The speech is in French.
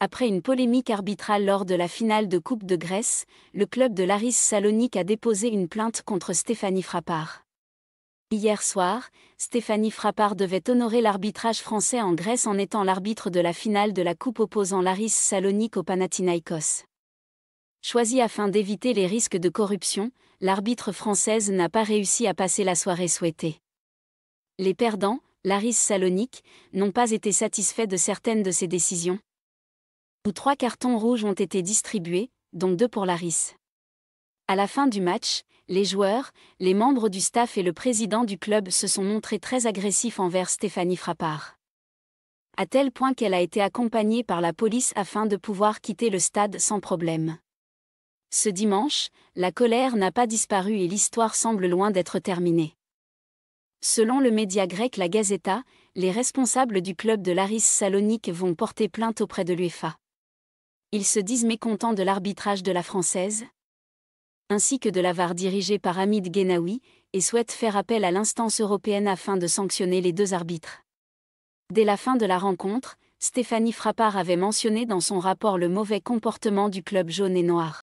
Après une polémique arbitrale lors de la finale de Coupe de Grèce, le club de Laris Salonique a déposé une plainte contre Stéphanie Frappard. Hier soir, Stéphanie Frappard devait honorer l'arbitrage français en Grèce en étant l'arbitre de la finale de la Coupe opposant Laris Salonique au Panathinaikos. Choisi afin d'éviter les risques de corruption, l'arbitre française n'a pas réussi à passer la soirée souhaitée. Les perdants, Laris Salonique, n'ont pas été satisfaits de certaines de ses décisions, trois cartons rouges ont été distribués, dont deux pour Laris. À la fin du match, les joueurs, les membres du staff et le président du club se sont montrés très agressifs envers Stéphanie Frappard. À tel point qu'elle a été accompagnée par la police afin de pouvoir quitter le stade sans problème. Ce dimanche, la colère n'a pas disparu et l'histoire semble loin d'être terminée. Selon le média grec La Gazeta, les responsables du club de Laris Salonique vont porter plainte auprès de l'UEFA. Ils se disent mécontents de l'arbitrage de la française, ainsi que de l'avare dirigé par Hamid Ghenaoui, et souhaitent faire appel à l'instance européenne afin de sanctionner les deux arbitres. Dès la fin de la rencontre, Stéphanie Frappard avait mentionné dans son rapport le mauvais comportement du club jaune et noir.